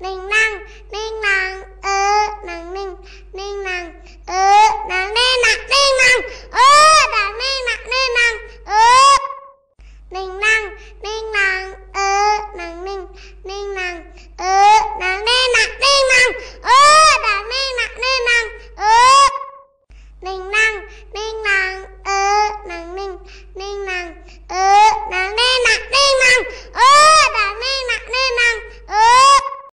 ninh năng ninh năng ơ năng ninh ninh năng ơ năng ninh năng ninh năng ơ năng ninh năng ninh năng ơ ninh năng ninh năng ơ năng ninh ninh năng ơ năng ninh năng ninh năng ơ năng ninh năng ninh năng ơ ninh năng ninh